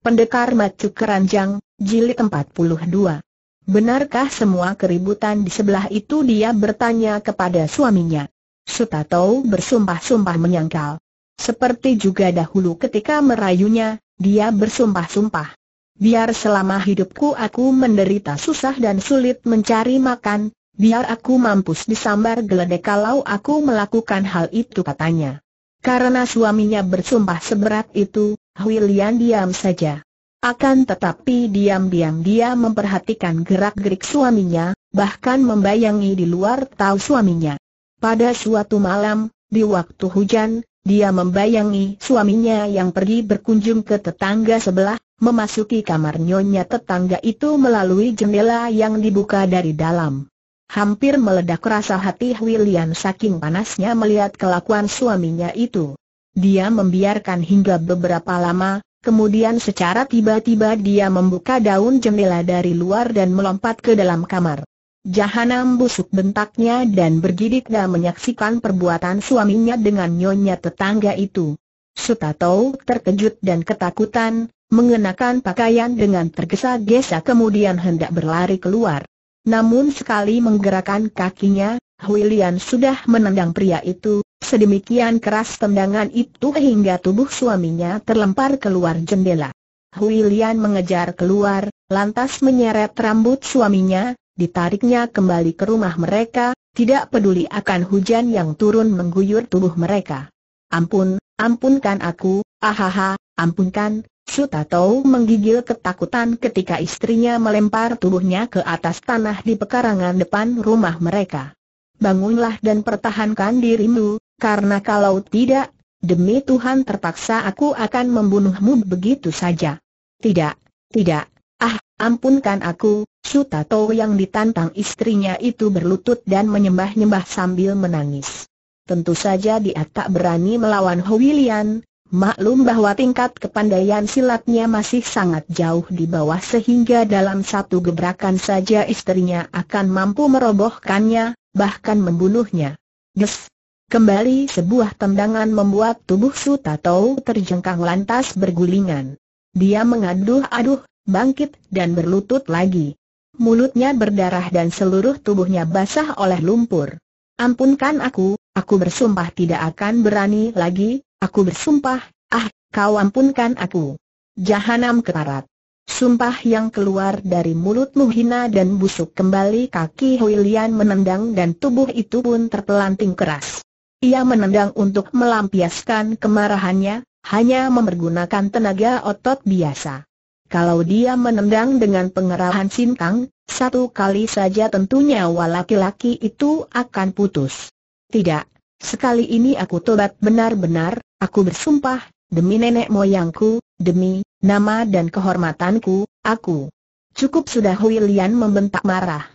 Pendekar Macu Keranjang, Jilid 42 Benarkah semua keributan di sebelah itu dia bertanya kepada suaminya? Sutato bersumpah-sumpah menyangkal. Seperti juga dahulu ketika merayunya, dia bersumpah-sumpah. Biar selama hidupku aku menderita susah dan sulit mencari makan, biar aku mampus disambar geledek kalau aku melakukan hal itu katanya. Karena suaminya bersumpah seberat itu, Huilian diam saja. Akan tetapi diam-diam dia memperhatikan gerak-gerik suaminya, bahkan membayangi di luar tahu suaminya. Pada suatu malam, di waktu hujan, dia membayangi suaminya yang pergi berkunjung ke tetangga sebelah, memasuki kamar nyonya tetangga itu melalui jendela yang dibuka dari dalam. Hampir meledak rasa hati William saking panasnya melihat kelakuan suaminya itu. Dia membiarkan hingga beberapa lama, kemudian secara tiba-tiba dia membuka daun jendela dari luar dan melompat ke dalam kamar. Jahanam busuk bentaknya dan bergidik dan menyaksikan perbuatan suaminya dengan nyonya tetangga itu. Sutato terkejut dan ketakutan, mengenakan pakaian dengan tergesa-gesa kemudian hendak berlari keluar. Namun sekali menggerakkan kakinya, Huilian sudah menendang pria itu, sedemikian keras tendangan itu hingga tubuh suaminya terlempar keluar jendela. Hui mengejar keluar, lantas menyeret rambut suaminya, ditariknya kembali ke rumah mereka, tidak peduli akan hujan yang turun mengguyur tubuh mereka. Ampun, ampunkan aku, ahaha, ampunkan, Sutatou menggigil ketakutan ketika istrinya melempar tubuhnya ke atas tanah di pekarangan depan rumah mereka. Bangunlah dan pertahankan dirimu, karena kalau tidak, demi Tuhan terpaksa aku akan membunuhmu begitu saja. Tidak, tidak, ah, ampunkan aku, Sutato yang ditantang istrinya itu berlutut dan menyembah-nyembah sambil menangis. Tentu saja dia tak berani melawan Wilian. maklum bahwa tingkat kepandaian silatnya masih sangat jauh di bawah sehingga dalam satu gebrakan saja istrinya akan mampu merobohkannya, bahkan membunuhnya. Des, Kembali sebuah tendangan membuat tubuh Tato terjengkang lantas bergulingan. Dia mengaduh-aduh, bangkit dan berlutut lagi. Mulutnya berdarah dan seluruh tubuhnya basah oleh lumpur. Ampunkan aku, aku bersumpah tidak akan berani lagi, aku bersumpah, ah, kau ampunkan aku. Jahanam keparat. Sumpah yang keluar dari mulutmu hina dan busuk kembali kaki Huilian menendang dan tubuh itu pun terpelanting keras. Ia menendang untuk melampiaskan kemarahannya, hanya mempergunakan tenaga otot biasa. Kalau dia menendang dengan pengerahan sintang, satu kali saja tentunya walaki laki itu akan putus. Tidak, sekali ini aku tobat benar-benar, aku bersumpah, demi nenek moyangku, demi nama dan kehormatanku, aku. Cukup sudah William membentak marah.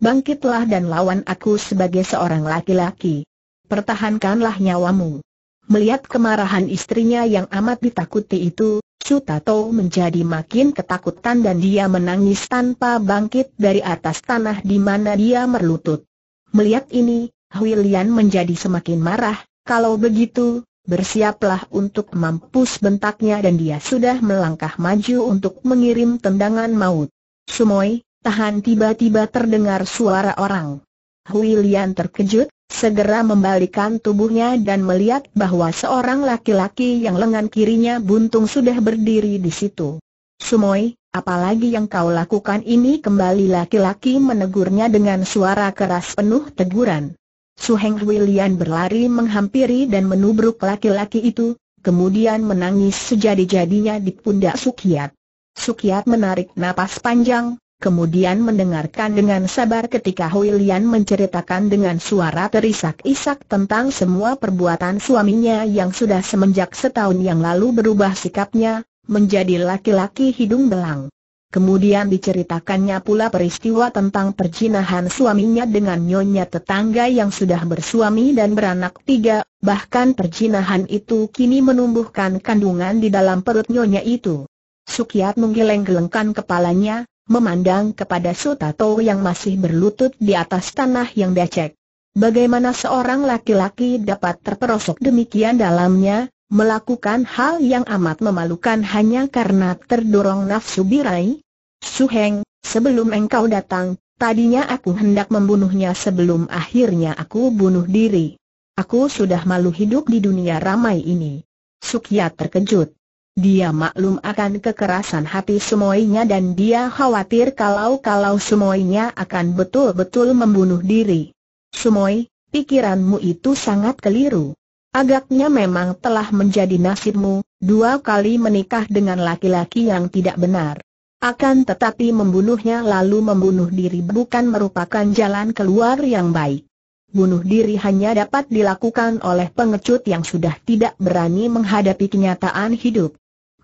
Bangkitlah dan lawan aku sebagai seorang laki-laki pertahankanlah nyawamu. Melihat kemarahan istrinya yang amat ditakuti itu, Sutato menjadi makin ketakutan dan dia menangis tanpa bangkit dari atas tanah di mana dia merlutut. Melihat ini, Huilian menjadi semakin marah, kalau begitu, bersiaplah untuk mampus bentaknya dan dia sudah melangkah maju untuk mengirim tendangan maut. Sumoy, tahan tiba-tiba terdengar suara orang. Huilian terkejut, Segera membalikan tubuhnya dan melihat bahwa seorang laki-laki yang lengan kirinya buntung sudah berdiri di situ. Sumoi, apalagi yang kau lakukan ini kembali laki-laki menegurnya dengan suara keras penuh teguran. Suheng William berlari menghampiri dan menubruk laki-laki itu, kemudian menangis sejadi-jadinya di pundak Sukiat. Sukiat menarik napas panjang, kemudian mendengarkan dengan sabar ketika Hui menceritakan dengan suara terisak-isak tentang semua perbuatan suaminya yang sudah semenjak setahun yang lalu berubah sikapnya, menjadi laki-laki hidung belang. Kemudian diceritakannya pula peristiwa tentang perjinahan suaminya dengan nyonya tetangga yang sudah bersuami dan beranak tiga, bahkan perjinahan itu kini menumbuhkan kandungan di dalam perut nyonya itu. Sukiat menggeleng-gelengkan kepalanya, memandang kepada Sutato yang masih berlutut di atas tanah yang becek. Bagaimana seorang laki-laki dapat terperosok demikian dalamnya, melakukan hal yang amat memalukan hanya karena terdorong nafsu birai? Suheng, sebelum engkau datang, tadinya aku hendak membunuhnya sebelum akhirnya aku bunuh diri. Aku sudah malu hidup di dunia ramai ini. Sukiat terkejut. Dia maklum akan kekerasan hati semuanya dan dia khawatir kalau-kalau semuanya akan betul-betul membunuh diri. Semuai, pikiranmu itu sangat keliru. Agaknya memang telah menjadi nasibmu, dua kali menikah dengan laki-laki yang tidak benar. Akan tetapi membunuhnya lalu membunuh diri bukan merupakan jalan keluar yang baik. Bunuh diri hanya dapat dilakukan oleh pengecut yang sudah tidak berani menghadapi kenyataan hidup.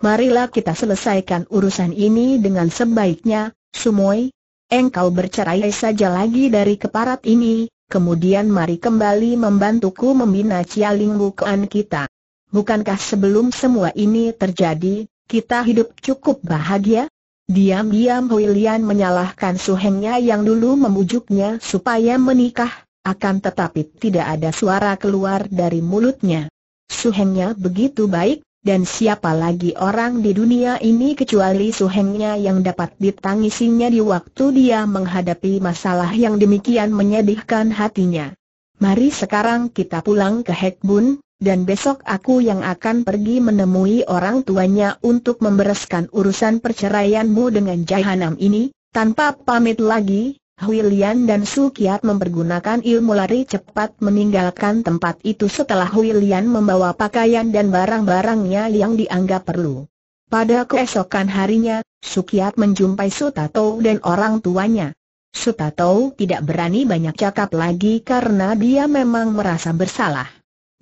Marilah kita selesaikan urusan ini dengan sebaiknya, Sumoy. Engkau bercerai saja lagi dari keparat ini, kemudian mari kembali membantuku membina Cialing bukaan kita. Bukankah sebelum semua ini terjadi, kita hidup cukup bahagia? Diam-diam Hui menyalahkan suhengnya yang dulu memujuknya supaya menikah, akan tetapi tidak ada suara keluar dari mulutnya. Suhengnya begitu baik, dan siapa lagi orang di dunia ini kecuali suhengnya yang dapat ditangisinya di waktu dia menghadapi masalah yang demikian menyedihkan hatinya. Mari sekarang kita pulang ke Hekbun, dan besok aku yang akan pergi menemui orang tuanya untuk membereskan urusan perceraianmu dengan Jahanam ini, tanpa pamit lagi, Huilian dan Sukiat mempergunakan ilmu lari cepat meninggalkan tempat itu setelah Huilian membawa pakaian dan barang-barangnya yang dianggap perlu. Pada keesokan harinya, Sukiat menjumpai Sutato dan orang tuanya. Sutato tidak berani banyak cakap lagi karena dia memang merasa bersalah.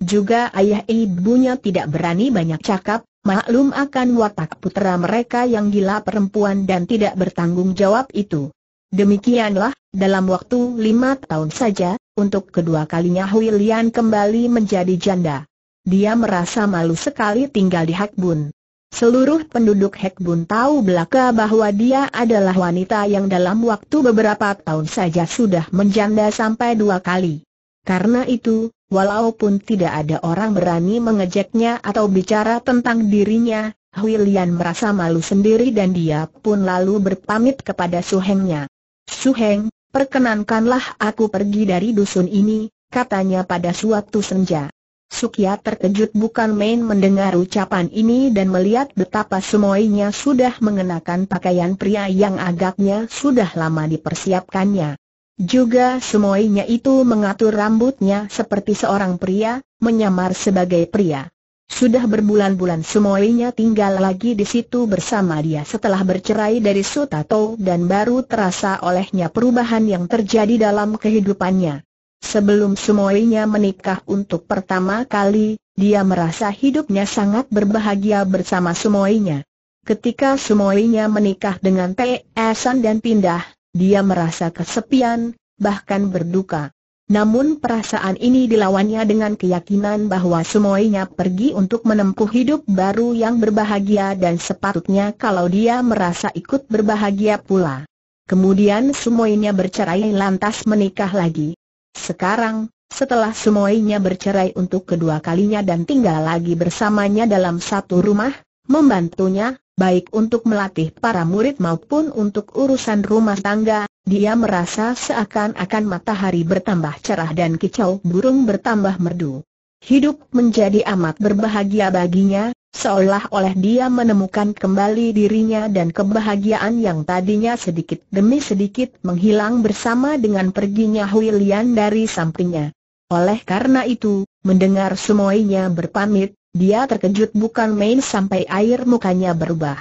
Juga ayah ibunya tidak berani banyak cakap, maklum akan watak putera mereka yang gila perempuan dan tidak bertanggung jawab itu. Demikianlah, dalam waktu lima tahun saja, untuk kedua kalinya Hui kembali menjadi janda. Dia merasa malu sekali tinggal di Hakbun. Seluruh penduduk Hakbun tahu belaka bahwa dia adalah wanita yang dalam waktu beberapa tahun saja sudah menjanda sampai dua kali. Karena itu, walaupun tidak ada orang berani mengejeknya atau bicara tentang dirinya, Hui merasa malu sendiri dan dia pun lalu berpamit kepada suhengnya. Suheng, perkenankanlah aku pergi dari dusun ini, katanya pada suatu senja. Sukia terkejut bukan main mendengar ucapan ini dan melihat betapa semuanya sudah mengenakan pakaian pria yang agaknya sudah lama dipersiapkannya. Juga semuanya itu mengatur rambutnya seperti seorang pria, menyamar sebagai pria. Sudah berbulan-bulan semuanya tinggal lagi di situ bersama dia setelah bercerai dari Sutato dan baru terasa olehnya perubahan yang terjadi dalam kehidupannya. Sebelum semuanya menikah untuk pertama kali, dia merasa hidupnya sangat berbahagia bersama semuanya. Ketika semuanya menikah dengan San dan pindah, dia merasa kesepian, bahkan berduka. Namun perasaan ini dilawannya dengan keyakinan bahwa semuanya pergi untuk menempuh hidup baru yang berbahagia dan sepatutnya kalau dia merasa ikut berbahagia pula. Kemudian semuanya bercerai lantas menikah lagi. Sekarang, setelah semuanya bercerai untuk kedua kalinya dan tinggal lagi bersamanya dalam satu rumah, membantunya, baik untuk melatih para murid maupun untuk urusan rumah tangga, dia merasa seakan-akan matahari bertambah cerah dan kicau burung bertambah merdu. Hidup menjadi amat berbahagia baginya, seolah-olah dia menemukan kembali dirinya dan kebahagiaan yang tadinya sedikit demi sedikit menghilang bersama dengan perginya Huilian dari sampingnya. Oleh karena itu, mendengar semuanya berpamit, dia terkejut bukan main sampai air mukanya berubah.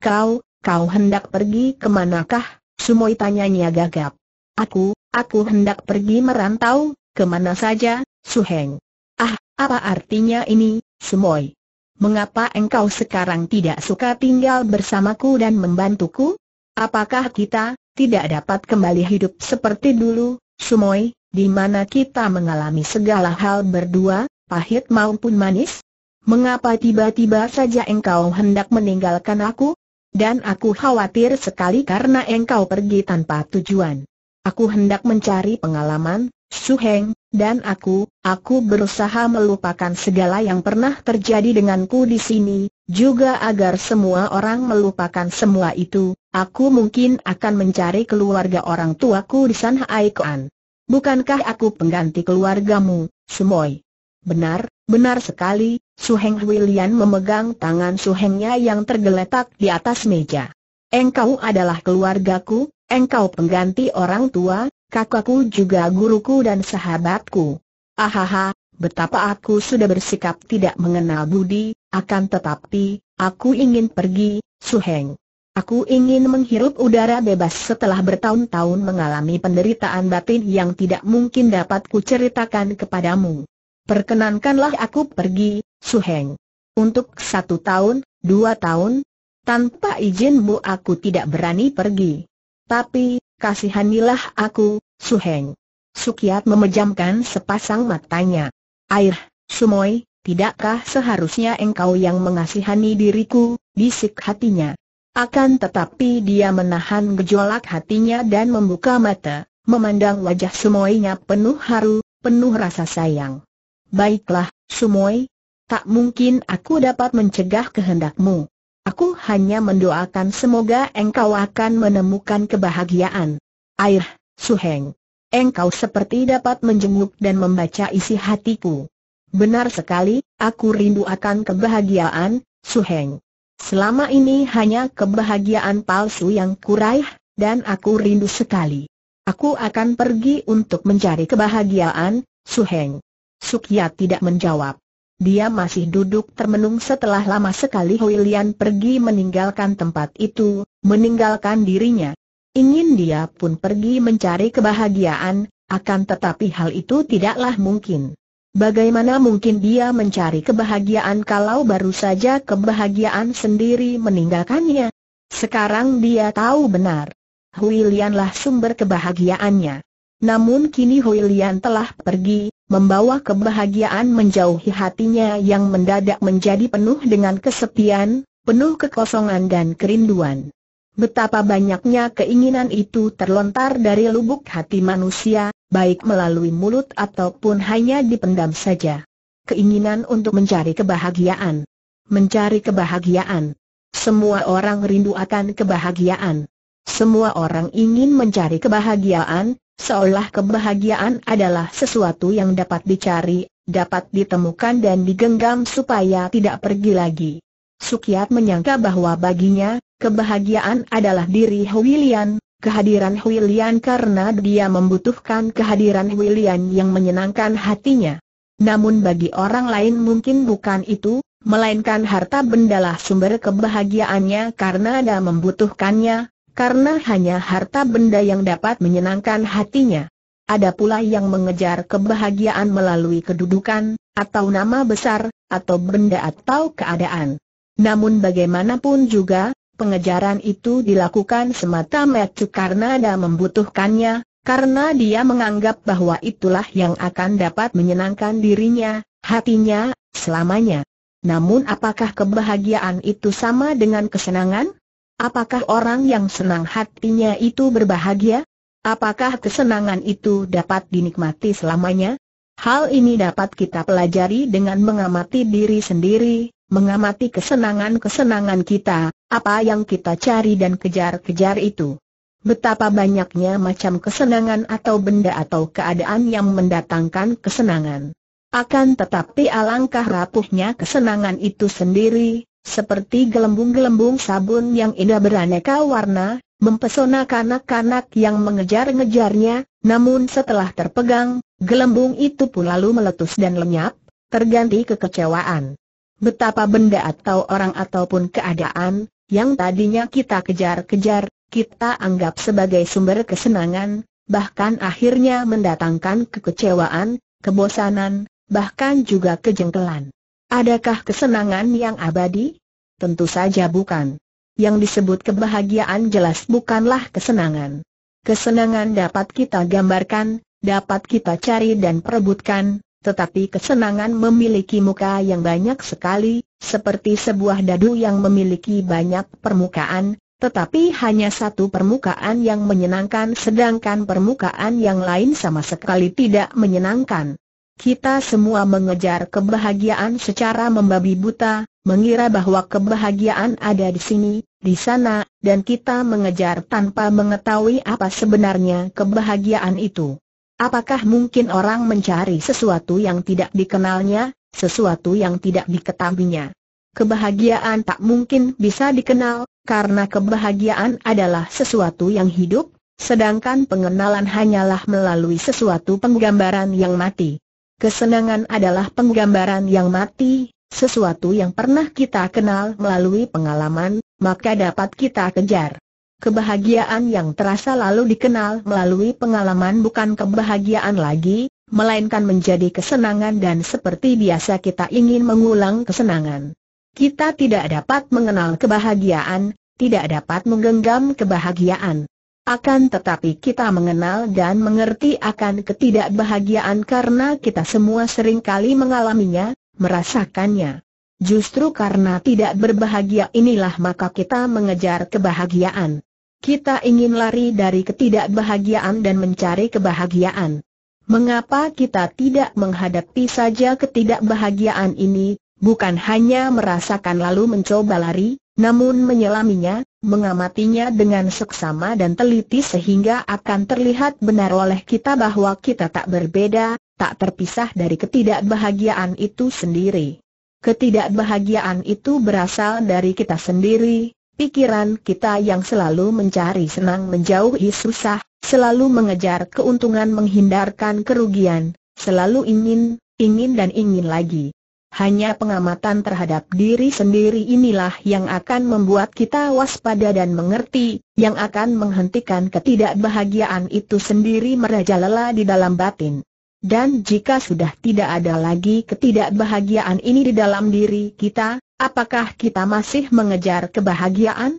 Kau, kau hendak pergi kemanakah? Sumoi tanyanya gagap. Aku, aku hendak pergi merantau, kemana saja, Su Heng. Ah, apa artinya ini, Sumoi? Mengapa engkau sekarang tidak suka tinggal bersamaku dan membantuku? Apakah kita tidak dapat kembali hidup seperti dulu, Sumoi, di mana kita mengalami segala hal berdua, pahit maupun manis? mengapa tiba-tiba saja engkau hendak meninggalkan aku? Dan aku khawatir sekali karena engkau pergi tanpa tujuan. Aku hendak mencari pengalaman, Suheng, dan aku, aku berusaha melupakan segala yang pernah terjadi denganku di sini, juga agar semua orang melupakan semua itu, aku mungkin akan mencari keluarga orang tuaku di sana Aikuan. Bukankah aku pengganti keluargamu, Sumoy? Benar, benar sekali, Su Heng Huilian memegang tangan Su Hengnya yang tergeletak di atas meja. Engkau adalah keluargaku, engkau pengganti orang tua, kakakku juga guruku dan sahabatku. Ahaha, betapa aku sudah bersikap tidak mengenal budi, akan tetapi, aku ingin pergi, Su Heng. Aku ingin menghirup udara bebas setelah bertahun-tahun mengalami penderitaan batin yang tidak mungkin dapat kuceritakan kepadamu. Perkenankanlah aku pergi, Su Heng. Untuk satu tahun, dua tahun, tanpa izinmu aku tidak berani pergi. Tapi, kasihanilah aku, Su Suheng. Sukiat memejamkan sepasang matanya. Air, Sumoy, tidakkah seharusnya engkau yang mengasihani diriku, bisik hatinya. Akan tetapi dia menahan gejolak hatinya dan membuka mata, memandang wajah Sumoynya penuh haru, penuh rasa sayang. Baiklah, Sumoi. Tak mungkin aku dapat mencegah kehendakmu. Aku hanya mendoakan semoga engkau akan menemukan kebahagiaan. Air, Suheng. Engkau seperti dapat menjenguk dan membaca isi hatiku. Benar sekali, aku rindu akan kebahagiaan, Suheng. Selama ini hanya kebahagiaan palsu yang kuraih, dan aku rindu sekali. Aku akan pergi untuk mencari kebahagiaan, Suheng. Sukia tidak menjawab. Dia masih duduk termenung setelah lama sekali Huilian pergi meninggalkan tempat itu, meninggalkan dirinya. Ingin dia pun pergi mencari kebahagiaan, akan tetapi hal itu tidaklah mungkin. Bagaimana mungkin dia mencari kebahagiaan kalau baru saja kebahagiaan sendiri meninggalkannya? Sekarang dia tahu benar. Huilianlah sumber kebahagiaannya. Namun kini Huilian telah pergi, membawa kebahagiaan menjauhi hatinya yang mendadak menjadi penuh dengan kesepian, penuh kekosongan dan kerinduan. Betapa banyaknya keinginan itu terlontar dari lubuk hati manusia, baik melalui mulut ataupun hanya dipendam saja. Keinginan untuk mencari kebahagiaan. Mencari kebahagiaan. Semua orang rindu akan kebahagiaan. Semua orang ingin mencari kebahagiaan, Seolah kebahagiaan adalah sesuatu yang dapat dicari, dapat ditemukan dan digenggam supaya tidak pergi lagi. Sukiat menyangka bahwa baginya, kebahagiaan adalah diri Huilian, kehadiran Huilian karena dia membutuhkan kehadiran Huilian yang menyenangkan hatinya. Namun bagi orang lain mungkin bukan itu, melainkan harta bendalah sumber kebahagiaannya karena dia membutuhkannya, karena hanya harta benda yang dapat menyenangkan hatinya. Ada pula yang mengejar kebahagiaan melalui kedudukan, atau nama besar, atau benda atau keadaan. Namun bagaimanapun juga, pengejaran itu dilakukan semata-mata karena ada membutuhkannya, karena dia menganggap bahwa itulah yang akan dapat menyenangkan dirinya, hatinya, selamanya. Namun apakah kebahagiaan itu sama dengan kesenangan? Apakah orang yang senang hatinya itu berbahagia? Apakah kesenangan itu dapat dinikmati selamanya? Hal ini dapat kita pelajari dengan mengamati diri sendiri, mengamati kesenangan-kesenangan kita, apa yang kita cari dan kejar-kejar itu. Betapa banyaknya macam kesenangan atau benda atau keadaan yang mendatangkan kesenangan. Akan tetapi alangkah rapuhnya kesenangan itu sendiri, seperti gelembung-gelembung sabun yang indah beraneka warna, mempesona kanak-kanak yang mengejar-ngejarnya, namun setelah terpegang, gelembung itu pun lalu meletus dan lenyap, terganti kekecewaan. Betapa benda atau orang ataupun keadaan, yang tadinya kita kejar-kejar, kita anggap sebagai sumber kesenangan, bahkan akhirnya mendatangkan kekecewaan, kebosanan, bahkan juga kejengkelan. Adakah kesenangan yang abadi? Tentu saja bukan. Yang disebut kebahagiaan jelas bukanlah kesenangan. Kesenangan dapat kita gambarkan, dapat kita cari dan perebutkan, tetapi kesenangan memiliki muka yang banyak sekali, seperti sebuah dadu yang memiliki banyak permukaan, tetapi hanya satu permukaan yang menyenangkan sedangkan permukaan yang lain sama sekali tidak menyenangkan. Kita semua mengejar kebahagiaan secara membabi buta, mengira bahwa kebahagiaan ada di sini, di sana, dan kita mengejar tanpa mengetahui apa sebenarnya kebahagiaan itu. Apakah mungkin orang mencari sesuatu yang tidak dikenalnya, sesuatu yang tidak diketahuinya? Kebahagiaan tak mungkin bisa dikenal, karena kebahagiaan adalah sesuatu yang hidup, sedangkan pengenalan hanyalah melalui sesuatu penggambaran yang mati. Kesenangan adalah penggambaran yang mati, sesuatu yang pernah kita kenal melalui pengalaman, maka dapat kita kejar. Kebahagiaan yang terasa lalu dikenal melalui pengalaman bukan kebahagiaan lagi, melainkan menjadi kesenangan dan seperti biasa kita ingin mengulang kesenangan. Kita tidak dapat mengenal kebahagiaan, tidak dapat menggenggam kebahagiaan. Akan tetapi kita mengenal dan mengerti akan ketidakbahagiaan karena kita semua seringkali mengalaminya, merasakannya. Justru karena tidak berbahagia inilah maka kita mengejar kebahagiaan. Kita ingin lari dari ketidakbahagiaan dan mencari kebahagiaan. Mengapa kita tidak menghadapi saja ketidakbahagiaan ini, bukan hanya merasakan lalu mencoba lari? Namun menyelaminya, mengamatinya dengan seksama dan teliti sehingga akan terlihat benar oleh kita bahwa kita tak berbeda, tak terpisah dari ketidakbahagiaan itu sendiri. Ketidakbahagiaan itu berasal dari kita sendiri, pikiran kita yang selalu mencari senang menjauhi susah, selalu mengejar keuntungan menghindarkan kerugian, selalu ingin, ingin dan ingin lagi. Hanya pengamatan terhadap diri sendiri inilah yang akan membuat kita waspada dan mengerti, yang akan menghentikan ketidakbahagiaan itu sendiri merajalela di dalam batin. Dan jika sudah tidak ada lagi ketidakbahagiaan ini di dalam diri kita, apakah kita masih mengejar kebahagiaan?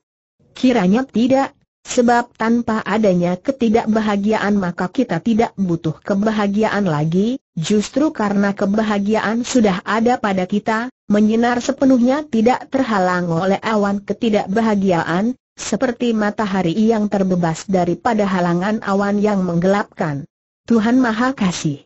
Kiranya tidak, sebab tanpa adanya ketidakbahagiaan maka kita tidak butuh kebahagiaan lagi, Justru karena kebahagiaan sudah ada pada kita, menyinar sepenuhnya tidak terhalang oleh awan ketidakbahagiaan, seperti matahari yang terbebas daripada halangan awan yang menggelapkan. Tuhan Maha Kasih.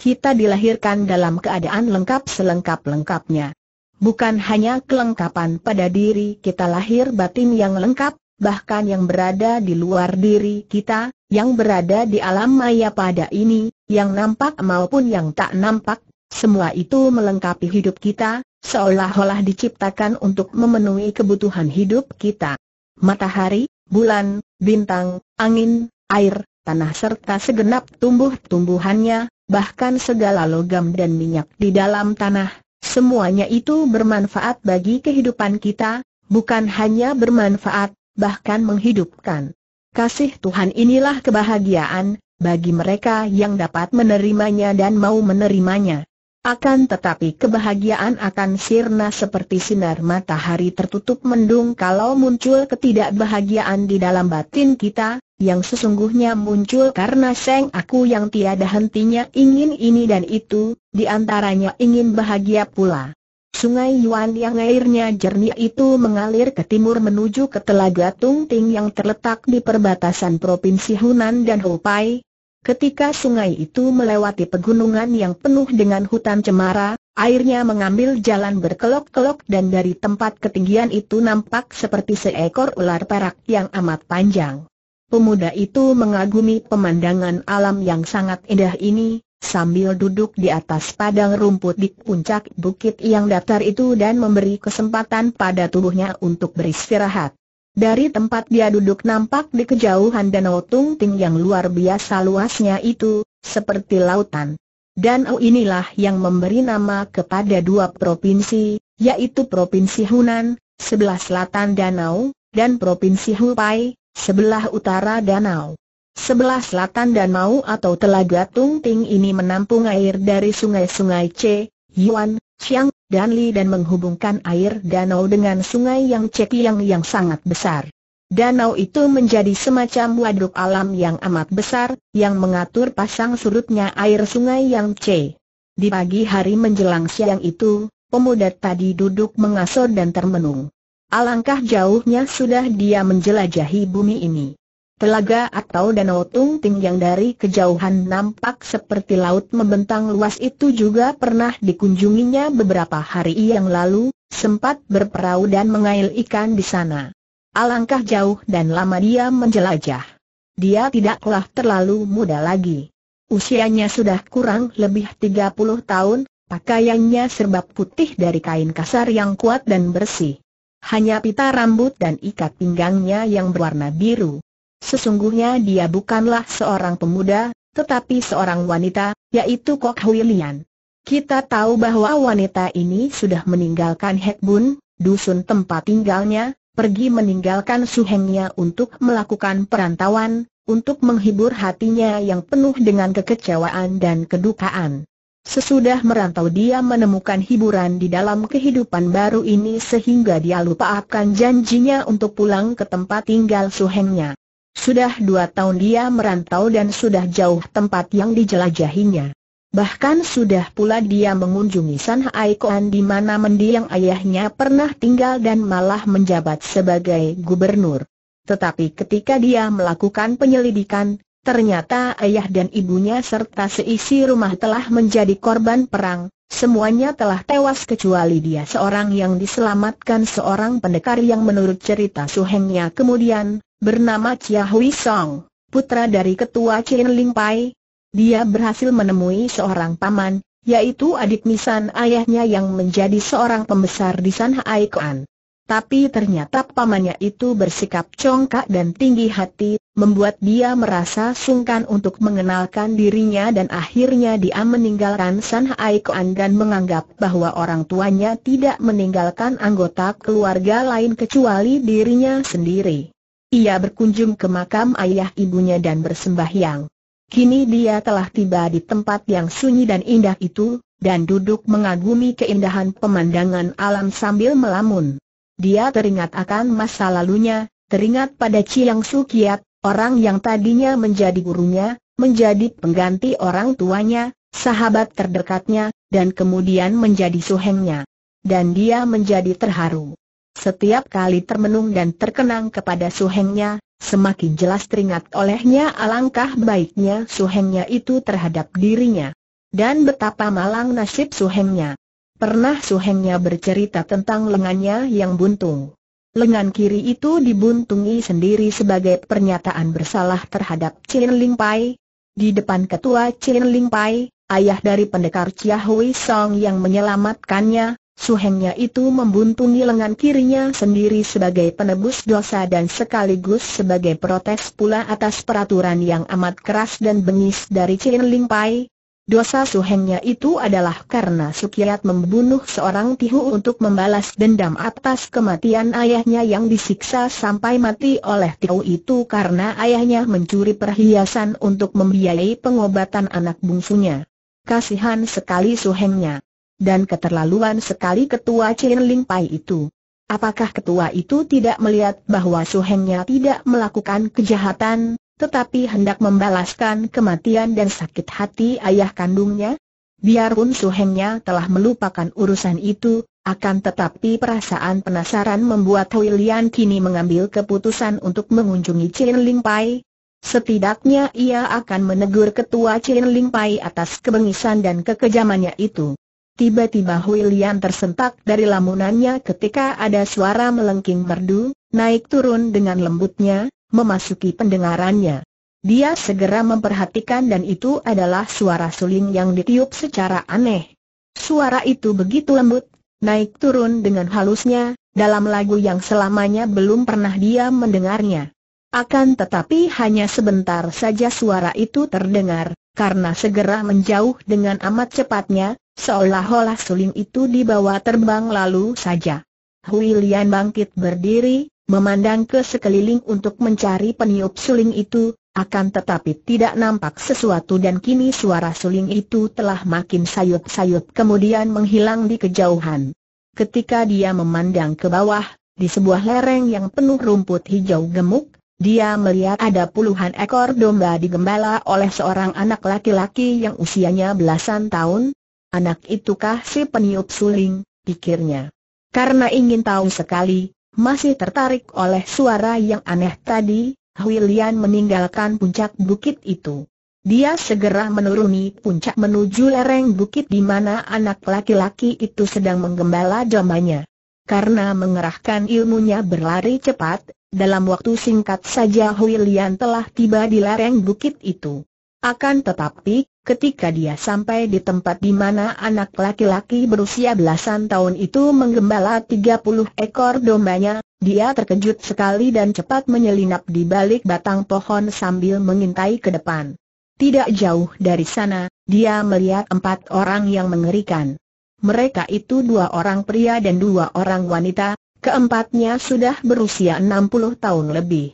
Kita dilahirkan dalam keadaan lengkap selengkap-lengkapnya. Bukan hanya kelengkapan pada diri kita lahir batin yang lengkap, bahkan yang berada di luar diri kita, yang berada di alam maya pada ini, yang nampak maupun yang tak nampak, semua itu melengkapi hidup kita, seolah-olah diciptakan untuk memenuhi kebutuhan hidup kita. Matahari, bulan, bintang, angin, air, tanah serta segenap tumbuh-tumbuhannya, bahkan segala logam dan minyak di dalam tanah, semuanya itu bermanfaat bagi kehidupan kita, bukan hanya bermanfaat, bahkan menghidupkan. Kasih Tuhan inilah kebahagiaan, bagi mereka yang dapat menerimanya dan mau menerimanya. Akan tetapi kebahagiaan akan sirna seperti sinar matahari tertutup mendung kalau muncul ketidakbahagiaan di dalam batin kita, yang sesungguhnya muncul karena seng aku yang tiada hentinya ingin ini dan itu, diantaranya ingin bahagia pula. Sungai Yuan yang airnya jernih itu mengalir ke timur menuju ke Telaga Tungting yang terletak di perbatasan Provinsi Hunan dan Hupai, Ketika sungai itu melewati pegunungan yang penuh dengan hutan cemara, airnya mengambil jalan berkelok-kelok dan dari tempat ketinggian itu nampak seperti seekor ular perak yang amat panjang. Pemuda itu mengagumi pemandangan alam yang sangat indah ini, sambil duduk di atas padang rumput di puncak bukit yang datar itu dan memberi kesempatan pada tubuhnya untuk beristirahat. Dari tempat dia duduk nampak di kejauhan danau Tungting yang luar biasa luasnya itu, seperti lautan. Danau inilah yang memberi nama kepada dua provinsi, yaitu Provinsi Hunan, sebelah selatan danau, dan Provinsi Hubei, sebelah utara danau. Sebelah selatan danau atau telaga Tungting ini menampung air dari sungai-sungai C, Yuan, Chiang, dan Li dan menghubungkan air danau dengan sungai yang cepiang yang sangat besar. Danau itu menjadi semacam waduk alam yang amat besar, yang mengatur pasang surutnya air sungai yang C. Di pagi hari menjelang siang itu, pemuda tadi duduk mengasor dan termenung. Alangkah jauhnya sudah dia menjelajahi bumi ini. Telaga atau danau Tungting yang dari kejauhan nampak seperti laut membentang luas itu juga pernah dikunjunginya beberapa hari yang lalu, sempat berperahu dan mengail ikan di sana. Alangkah jauh dan lama dia menjelajah. Dia tidaklah terlalu muda lagi. Usianya sudah kurang lebih 30 tahun, pakaiannya serba putih dari kain kasar yang kuat dan bersih. Hanya pita rambut dan ikat pinggangnya yang berwarna biru. Sesungguhnya dia bukanlah seorang pemuda, tetapi seorang wanita, yaitu Kok Hui Lian. Kita tahu bahwa wanita ini sudah meninggalkan Hekbun, dusun tempat tinggalnya, pergi meninggalkan suhengnya untuk melakukan perantauan, untuk menghibur hatinya yang penuh dengan kekecewaan dan kedukaan. Sesudah merantau dia menemukan hiburan di dalam kehidupan baru ini sehingga dia lupa akan janjinya untuk pulang ke tempat tinggal suhengnya. Sudah dua tahun dia merantau dan sudah jauh tempat yang dijelajahinya. Bahkan sudah pula dia mengunjungi San Haikoan di mana mendiang ayahnya pernah tinggal dan malah menjabat sebagai gubernur. Tetapi ketika dia melakukan penyelidikan, ternyata ayah dan ibunya serta seisi rumah telah menjadi korban perang, semuanya telah tewas kecuali dia seorang yang diselamatkan seorang pendekar yang menurut cerita suhengnya kemudian bernama Chia Hui Song, putra dari ketua Chin Ling Pai. Dia berhasil menemui seorang paman, yaitu adik misan ayahnya yang menjadi seorang pembesar di San Kuan. Tapi ternyata pamannya itu bersikap congkak dan tinggi hati, membuat dia merasa sungkan untuk mengenalkan dirinya dan akhirnya dia meninggalkan San Kuan dan menganggap bahwa orang tuanya tidak meninggalkan anggota keluarga lain kecuali dirinya sendiri. Ia berkunjung ke makam ayah ibunya dan bersembahyang. Kini dia telah tiba di tempat yang sunyi dan indah itu, dan duduk mengagumi keindahan pemandangan alam sambil melamun. Dia teringat akan masa lalunya, teringat pada Ciang Sukiat, orang yang tadinya menjadi gurunya, menjadi pengganti orang tuanya, sahabat terdekatnya, dan kemudian menjadi suhengnya. Dan dia menjadi terharu. Setiap kali termenung dan terkenang kepada suhengnya, semakin jelas teringat olehnya alangkah baiknya suhengnya itu terhadap dirinya. Dan betapa malang nasib suhengnya. Pernah suhengnya bercerita tentang lengannya yang buntung. Lengan kiri itu dibuntungi sendiri sebagai pernyataan bersalah terhadap Chin Ling Pai. Di depan ketua Chin Ling Pai, ayah dari pendekar Chia Hui Song yang menyelamatkannya, Suhengnya itu membuntungi lengan kirinya sendiri sebagai penebus dosa dan sekaligus sebagai protes pula atas peraturan yang amat keras dan bengis dari Chin Ling Pai. Dosa Suhengnya itu adalah karena Sukiat membunuh seorang Tihu untuk membalas dendam atas kematian ayahnya yang disiksa sampai mati oleh Tihu itu karena ayahnya mencuri perhiasan untuk membiayai pengobatan anak bungsunya. Kasihan sekali Suhengnya dan keterlaluan sekali ketua Chin Ling Pai itu. Apakah ketua itu tidak melihat bahwa suhengnya tidak melakukan kejahatan, tetapi hendak membalaskan kematian dan sakit hati ayah kandungnya? Biarpun suhengnya telah melupakan urusan itu, akan tetapi perasaan penasaran membuat William kini mengambil keputusan untuk mengunjungi Chin Ling Pai. Setidaknya ia akan menegur ketua Chin Ling Pai atas kebengisan dan kekejamannya itu. Tiba-tiba Huilian tersentak dari lamunannya ketika ada suara melengking merdu, naik turun dengan lembutnya, memasuki pendengarannya. Dia segera memperhatikan dan itu adalah suara suling yang ditiup secara aneh. Suara itu begitu lembut, naik turun dengan halusnya, dalam lagu yang selamanya belum pernah dia mendengarnya. Akan tetapi hanya sebentar saja suara itu terdengar, karena segera menjauh dengan amat cepatnya, Seolah-olah suling itu dibawa terbang lalu saja. Hui bangkit berdiri, memandang ke sekeliling untuk mencari peniup suling itu, akan tetapi tidak nampak sesuatu dan kini suara suling itu telah makin sayup-sayup kemudian menghilang di kejauhan. Ketika dia memandang ke bawah, di sebuah lereng yang penuh rumput hijau gemuk, dia melihat ada puluhan ekor domba digembala oleh seorang anak laki-laki yang usianya belasan tahun, Anak itukah si peniup suling, pikirnya. Karena ingin tahu sekali, masih tertarik oleh suara yang aneh tadi, Huilian meninggalkan puncak bukit itu. Dia segera menuruni puncak menuju lereng bukit di mana anak laki-laki itu sedang menggembala jamannya. Karena mengerahkan ilmunya berlari cepat, dalam waktu singkat saja Huilian telah tiba di lereng bukit itu. Akan tetapi, Ketika dia sampai di tempat di mana anak laki-laki berusia belasan tahun itu menggembala 30 ekor dombanya, dia terkejut sekali dan cepat menyelinap di balik batang pohon sambil mengintai ke depan. Tidak jauh dari sana, dia melihat empat orang yang mengerikan. Mereka itu dua orang pria dan dua orang wanita, keempatnya sudah berusia 60 tahun lebih.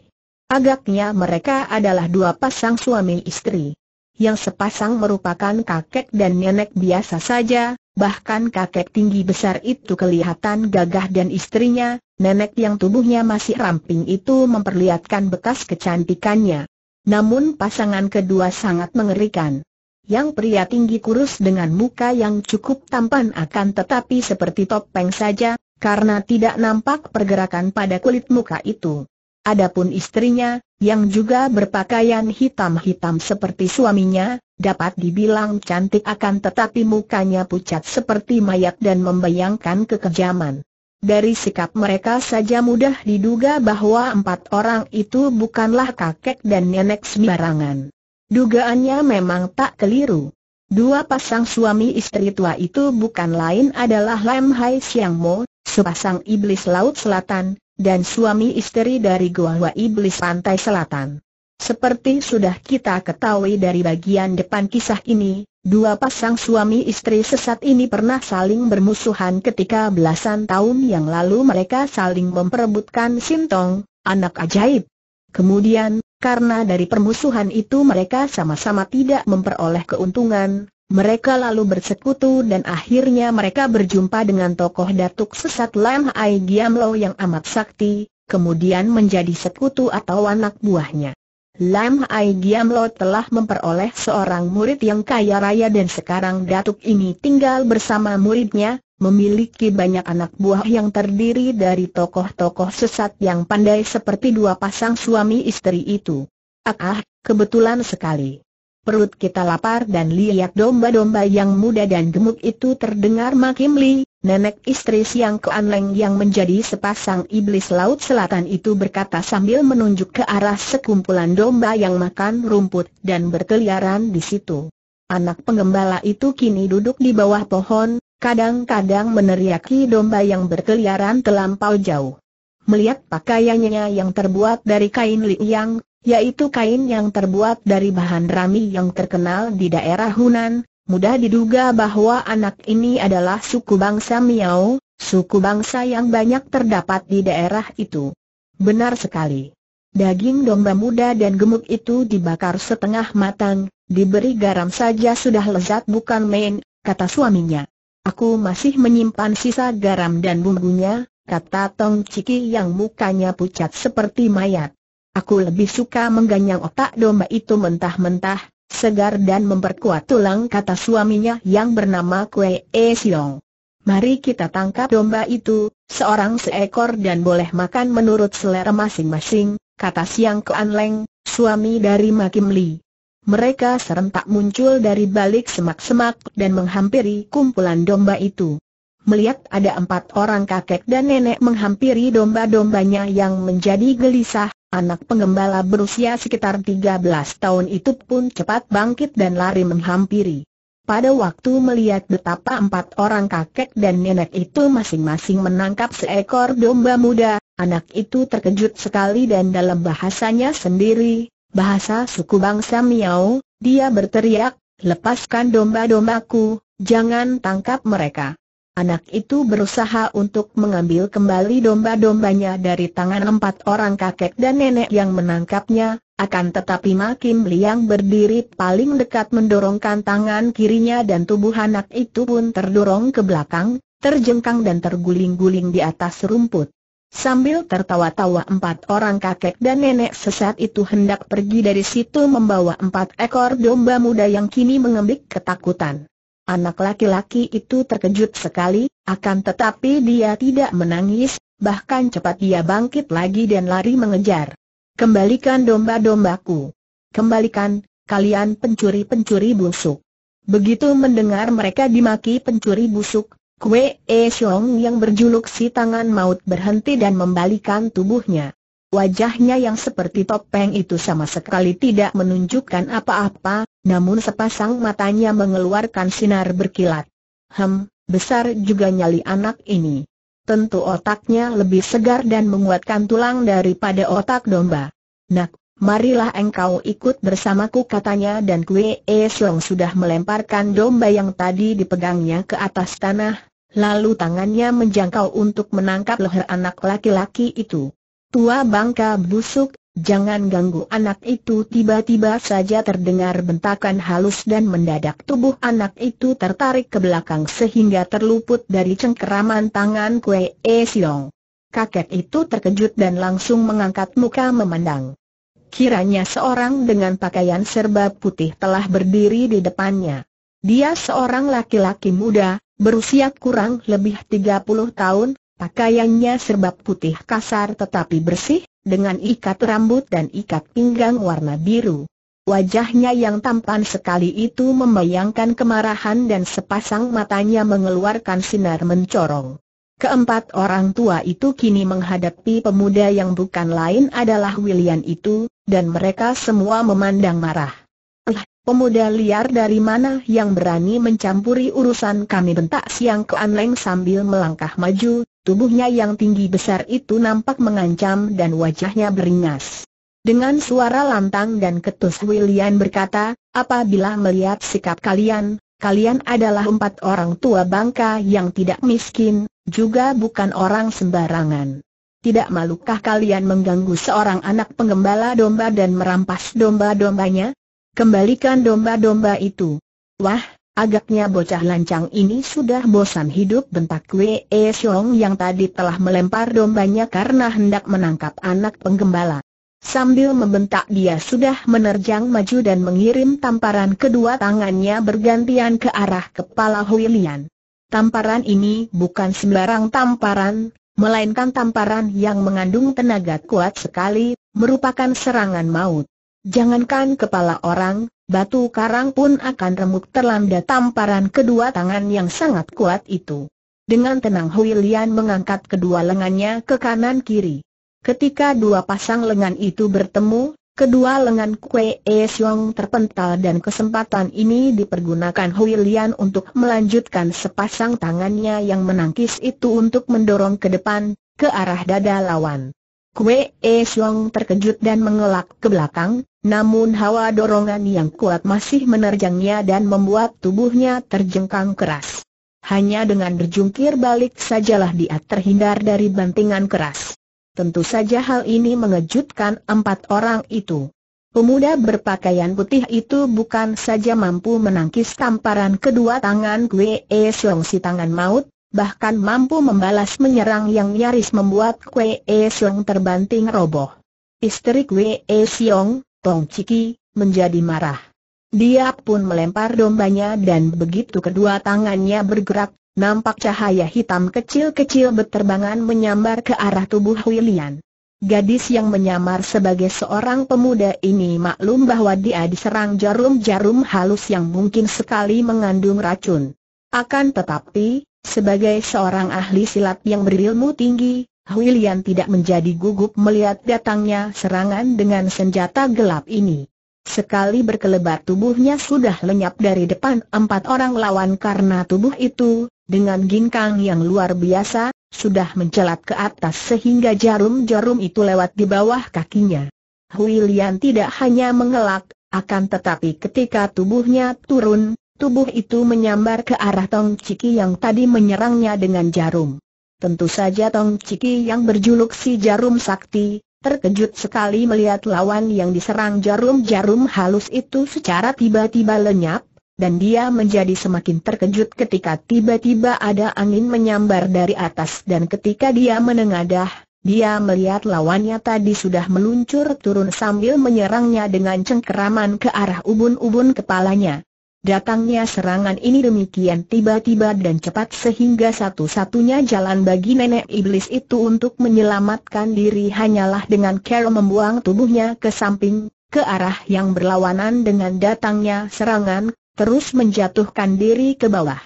Agaknya mereka adalah dua pasang suami istri yang sepasang merupakan kakek dan nenek biasa saja, bahkan kakek tinggi besar itu kelihatan gagah dan istrinya, nenek yang tubuhnya masih ramping itu memperlihatkan bekas kecantikannya. Namun pasangan kedua sangat mengerikan. Yang pria tinggi kurus dengan muka yang cukup tampan akan tetapi seperti topeng saja, karena tidak nampak pergerakan pada kulit muka itu. Adapun istrinya, yang juga berpakaian hitam-hitam seperti suaminya, dapat dibilang cantik akan tetapi mukanya pucat seperti mayat dan membayangkan kekejaman. Dari sikap mereka saja mudah diduga bahwa empat orang itu bukanlah kakek dan nenek sembarangan. Dugaannya memang tak keliru. Dua pasang suami istri tua itu bukan lain adalah Lam Hai Siang Mo, sepasang iblis Laut Selatan, dan suami istri dari Goa Iblis Pantai Selatan. Seperti sudah kita ketahui dari bagian depan kisah ini, dua pasang suami istri sesat ini pernah saling bermusuhan ketika belasan tahun yang lalu mereka saling memperebutkan Sintong, anak ajaib. Kemudian, karena dari permusuhan itu mereka sama-sama tidak memperoleh keuntungan, mereka lalu bersekutu dan akhirnya mereka berjumpa dengan tokoh datuk sesat Lam Hai Giam Lo yang amat sakti, kemudian menjadi sekutu atau anak buahnya. Lam Hai Giam Lo telah memperoleh seorang murid yang kaya raya dan sekarang datuk ini tinggal bersama muridnya, memiliki banyak anak buah yang terdiri dari tokoh-tokoh sesat yang pandai seperti dua pasang suami istri itu. Ah, ah kebetulan sekali. Perut kita lapar dan liak domba-domba yang muda dan gemuk itu terdengar makin li, nenek istri Siang Keanleng yang menjadi sepasang iblis Laut Selatan itu berkata sambil menunjuk ke arah sekumpulan domba yang makan rumput dan berkeliaran di situ. Anak pengembala itu kini duduk di bawah pohon, kadang-kadang meneriaki domba yang berkeliaran terlampau jauh. Melihat pakaiannya yang terbuat dari kain liang, yaitu kain yang terbuat dari bahan rami yang terkenal di daerah Hunan, mudah diduga bahwa anak ini adalah suku bangsa Miao, suku bangsa yang banyak terdapat di daerah itu. Benar sekali. Daging domba muda dan gemuk itu dibakar setengah matang, diberi garam saja sudah lezat bukan main, kata suaminya. Aku masih menyimpan sisa garam dan bumbunya, kata Tong Ciki yang mukanya pucat seperti mayat. Aku lebih suka mengganyang otak domba itu mentah-mentah, segar dan memperkuat tulang kata suaminya yang bernama Kue E Siong. Mari kita tangkap domba itu, seorang seekor dan boleh makan menurut selera masing-masing, kata Siang Kuan Leng, suami dari Makim Li. Mereka serentak muncul dari balik semak-semak dan menghampiri kumpulan domba itu melihat ada empat orang kakek dan nenek menghampiri domba-dombanya yang menjadi gelisah, anak pengembala berusia sekitar 13 tahun itu pun cepat bangkit dan lari menghampiri. Pada waktu melihat betapa empat orang kakek dan nenek itu masing-masing menangkap seekor domba muda, anak itu terkejut sekali dan dalam bahasanya sendiri, bahasa suku bangsa Miao, dia berteriak, lepaskan domba-dombaku, jangan tangkap mereka. Anak itu berusaha untuk mengambil kembali domba-dombanya dari tangan empat orang kakek dan nenek yang menangkapnya, akan tetapi Makim Liang berdiri paling dekat mendorongkan tangan kirinya dan tubuh anak itu pun terdorong ke belakang, terjengkang dan terguling-guling di atas rumput. Sambil tertawa-tawa empat orang kakek dan nenek sesat itu hendak pergi dari situ membawa empat ekor domba muda yang kini mengembik ketakutan. Anak laki-laki itu terkejut sekali, akan tetapi dia tidak menangis, bahkan cepat dia bangkit lagi dan lari mengejar. Kembalikan domba-dombaku. Kembalikan, kalian pencuri-pencuri busuk. Begitu mendengar mereka dimaki pencuri busuk, Kwe E Xiong yang berjuluk si tangan maut berhenti dan membalikan tubuhnya. Wajahnya yang seperti topeng itu sama sekali tidak menunjukkan apa-apa, namun sepasang matanya mengeluarkan sinar berkilat. Hem, besar juga nyali anak ini. Tentu otaknya lebih segar dan menguatkan tulang daripada otak domba. Nak, marilah engkau ikut bersamaku katanya dan Kue E sudah melemparkan domba yang tadi dipegangnya ke atas tanah, lalu tangannya menjangkau untuk menangkap leher anak laki-laki itu. Tua bangka busuk, Jangan ganggu anak itu tiba-tiba saja terdengar bentakan halus dan mendadak tubuh anak itu tertarik ke belakang sehingga terluput dari cengkeraman tangan Kue E Siong. Kakek itu terkejut dan langsung mengangkat muka memandang. Kiranya seorang dengan pakaian serba putih telah berdiri di depannya. Dia seorang laki-laki muda, berusia kurang lebih 30 tahun, pakaiannya serba putih kasar tetapi bersih, dengan ikat rambut dan ikat pinggang warna biru. Wajahnya yang tampan sekali itu membayangkan kemarahan dan sepasang matanya mengeluarkan sinar mencorong. Keempat orang tua itu kini menghadapi pemuda yang bukan lain adalah William itu, dan mereka semua memandang marah. Eh, pemuda liar dari mana yang berani mencampuri urusan kami bentak siang ke Leng sambil melangkah maju, Tubuhnya yang tinggi besar itu nampak mengancam dan wajahnya beringas. Dengan suara lantang dan ketus William berkata, apabila melihat sikap kalian, kalian adalah empat orang tua bangka yang tidak miskin, juga bukan orang sembarangan. Tidak malukah kalian mengganggu seorang anak pengembala domba dan merampas domba-dombanya? Kembalikan domba-domba itu. Wah, Agaknya bocah lancang ini sudah bosan hidup bentak Wei Xiong yang tadi telah melempar dombanya karena hendak menangkap anak penggembala. Sambil membentak dia sudah menerjang maju dan mengirim tamparan kedua tangannya bergantian ke arah kepala Hui Tamparan ini bukan sembarang tamparan, melainkan tamparan yang mengandung tenaga kuat sekali, merupakan serangan maut. Jangankan kepala orang, batu karang pun akan remuk terlanda tamparan kedua tangan yang sangat kuat itu. Dengan tenang Huilian mengangkat kedua lengannya ke kanan kiri. Ketika dua pasang lengan itu bertemu, kedua lengan Kue E Siong terpental dan kesempatan ini dipergunakan Huilian untuk melanjutkan sepasang tangannya yang menangkis itu untuk mendorong ke depan, ke arah dada lawan. Kue E Siong terkejut dan mengelak ke belakang, namun hawa dorongan yang kuat masih menerjangnya dan membuat tubuhnya terjengkang keras. Hanya dengan berjungkir balik sajalah dia terhindar dari bantingan keras. Tentu saja hal ini mengejutkan empat orang itu. Pemuda berpakaian putih itu bukan saja mampu menangkis tamparan kedua tangan Kwe E Siong si tangan maut, bahkan mampu membalas menyerang yang nyaris membuat Kwe E Siong terbanting roboh. Istri Kwe E Siong, Tong Ciki, menjadi marah. Dia pun melempar dombanya dan begitu kedua tangannya bergerak, nampak cahaya hitam kecil-kecil berterbangan menyambar ke arah tubuh William. Gadis yang menyamar sebagai seorang pemuda ini maklum bahwa dia diserang jarum-jarum halus yang mungkin sekali mengandung racun. Akan tetapi, sebagai seorang ahli silat yang berilmu tinggi, Hui tidak menjadi gugup melihat datangnya serangan dengan senjata gelap ini. Sekali berkelebat tubuhnya sudah lenyap dari depan empat orang lawan karena tubuh itu, dengan ginkang yang luar biasa, sudah mencelat ke atas sehingga jarum-jarum itu lewat di bawah kakinya. Hui tidak hanya mengelak, akan tetapi ketika tubuhnya turun, tubuh itu menyambar ke arah Tong Ciki yang tadi menyerangnya dengan jarum. Tentu saja Tong Ciki yang berjuluk si Jarum Sakti, terkejut sekali melihat lawan yang diserang jarum-jarum halus itu secara tiba-tiba lenyap, dan dia menjadi semakin terkejut ketika tiba-tiba ada angin menyambar dari atas dan ketika dia menengadah, dia melihat lawannya tadi sudah meluncur turun sambil menyerangnya dengan cengkeraman ke arah ubun-ubun kepalanya. Datangnya serangan ini demikian tiba-tiba dan cepat sehingga satu-satunya jalan bagi nenek iblis itu untuk menyelamatkan diri hanyalah dengan cara membuang tubuhnya ke samping, ke arah yang berlawanan dengan datangnya serangan, terus menjatuhkan diri ke bawah.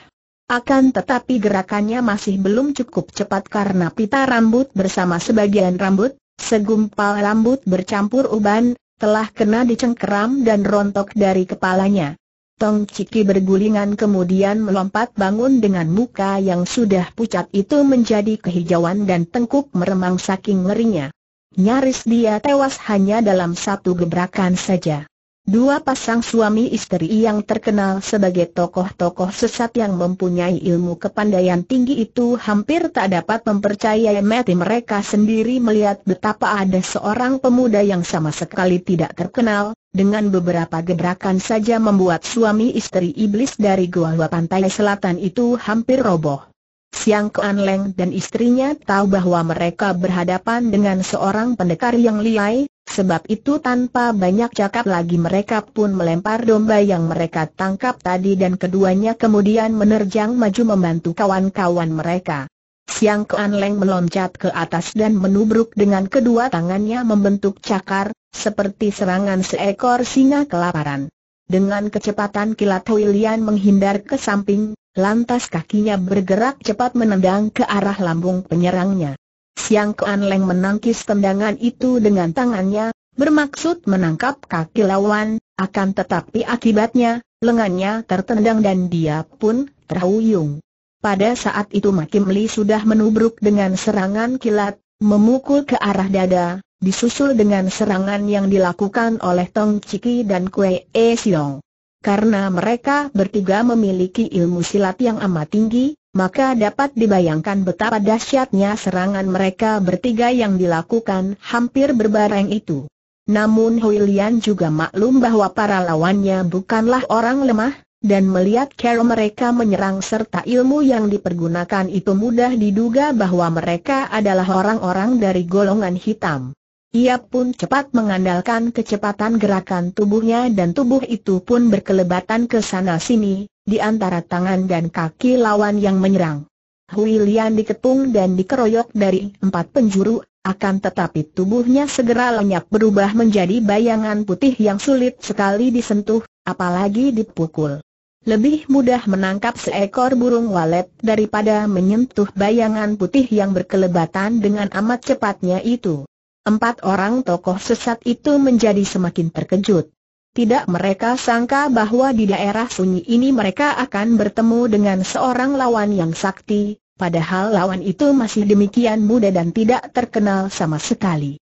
Akan tetapi gerakannya masih belum cukup cepat karena pita rambut bersama sebagian rambut, segumpal rambut bercampur uban, telah kena dicengkeram dan rontok dari kepalanya. Tong Ciki bergulingan kemudian melompat bangun dengan muka yang sudah pucat itu menjadi kehijauan dan tengkuk meremang saking ngerinya. Nyaris dia tewas hanya dalam satu gebrakan saja. Dua pasang suami istri yang terkenal sebagai tokoh-tokoh sesat yang mempunyai ilmu kepandaian tinggi itu hampir tak dapat mempercayai mati mereka sendiri melihat betapa ada seorang pemuda yang sama sekali tidak terkenal, dengan beberapa gebrakan saja membuat suami istri iblis dari Gua Pantai Selatan itu hampir roboh. Siang Kuan Leng dan istrinya tahu bahwa mereka berhadapan dengan seorang pendekar yang liai, sebab itu tanpa banyak cakap lagi mereka pun melempar domba yang mereka tangkap tadi dan keduanya kemudian menerjang maju membantu kawan-kawan mereka. Siang Kuan Leng meloncat ke atas dan menubruk dengan kedua tangannya membentuk cakar, seperti serangan seekor singa kelaparan. Dengan kecepatan kilat William menghindar ke samping, lantas kakinya bergerak cepat menendang ke arah lambung penyerangnya. Siang Kuan Leng menangkis tendangan itu dengan tangannya, bermaksud menangkap kaki lawan, akan tetapi akibatnya, lengannya tertendang dan dia pun terhuyung. Pada saat itu Makim Li sudah menubruk dengan serangan kilat, memukul ke arah dada, disusul dengan serangan yang dilakukan oleh Tong Ciki dan Kue E Siong. Karena mereka bertiga memiliki ilmu silat yang amat tinggi, maka dapat dibayangkan betapa dahsyatnya serangan mereka bertiga yang dilakukan hampir berbareng itu. Namun Huilian juga maklum bahwa para lawannya bukanlah orang lemah, dan melihat cara mereka menyerang serta ilmu yang dipergunakan itu mudah diduga bahwa mereka adalah orang-orang dari golongan hitam. Ia pun cepat mengandalkan kecepatan gerakan tubuhnya dan tubuh itu pun berkelebatan ke sana-sini, di antara tangan dan kaki lawan yang menyerang. Hui Lian diketung dan dikeroyok dari empat penjuru, akan tetapi tubuhnya segera lenyap berubah menjadi bayangan putih yang sulit sekali disentuh, apalagi dipukul. Lebih mudah menangkap seekor burung walet daripada menyentuh bayangan putih yang berkelebatan dengan amat cepatnya itu. Empat orang tokoh sesat itu menjadi semakin terkejut. Tidak mereka sangka bahwa di daerah sunyi ini mereka akan bertemu dengan seorang lawan yang sakti, padahal lawan itu masih demikian muda dan tidak terkenal sama sekali.